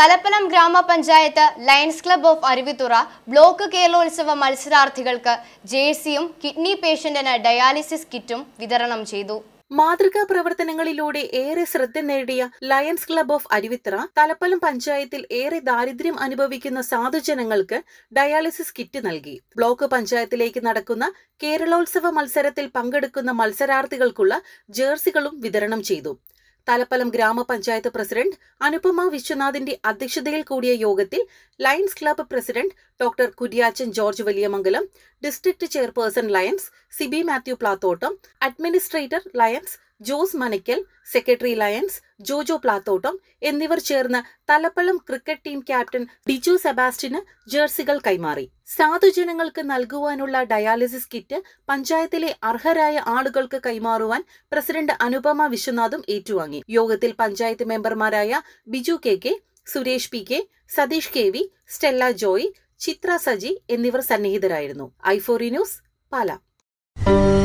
തലപ്പലം ഗ്രാമപഞ്ചായത്ത് Lions Club of Aruvithura block കേരളോത്സവ മത്സരാർത്ഥികൾക്ക് ജേഴ്സിയും കിഡ്നി പേഷ്യന്റിന് ഡയാലിസിസ് കിറ്റും വിതരണം ചെയ്തു മാതൃകാ പ്രവർത്തനങ്ങളിലൂടെ ഏറെ ശ്രദ്ധ നേടിയ Lions Club of Aruvithura Thalappalam പഞ്ചായത്തിൽ ഏറെ ദാരിദ്ര്യം അനുഭവിക്കുന്ന സാധുജനങ്ങൾക്ക് ഡയാലിസിസ് കിറ്റ് നൽകി ബ്ലോക്ക് പഞ്ചായത്തിലേക്ക് നടക്കുന്ന കേരളോത്സവ മത്സരത്തിൽ പങ്കെടുക്കുന്ന മത്സരാർത്ഥികൾക്കുള്ള ജേഴ്സികളും വിതരണം ചെയ്തു തലപ്പലം ഗ്രാമപഞ്ചായത്ത് പ്രസിഡന്റ് അനുപമ വിശ്വനാഥിന്റെ അധ്യക്ഷതയിൽ കൂടിയ യോഗത്തിൽ Lions Club president doctor Kuriachan George Valiyamangalam district chairperson Lions Siby Mathew Plathottam administrator Lions Jose Manickal secretary Lions Jojo Plathottam എന്നിവർ ചേർന്ന് Thalappalam cricket team captain Diju സെബാസ്റ്റിന് ജേഴ്സികൾ കൈമാറി സാധുജനങ്ങൾക്ക് നൽകുവാനുള്ള ഡയാലിസിസ് കിറ്റ് പഞ്ചായത്തിലെ അർഹരായ ആളുകൾക്ക് കൈമാറുവാൻ പ്രസിഡന്റ് അനുപമ വിശ്വനാഥും ഏറ്റുവാങ്ങി യോഗത്തിൽ പഞ്ചായത്ത് മെമ്പർമാരായ Biju K K Suresh P K Satheesh K V Stella Joy Chitra Saji എന്നിവർ സന്നിഹിതരായിരുന്നു ഐഫോറി ന്യൂസ് പാല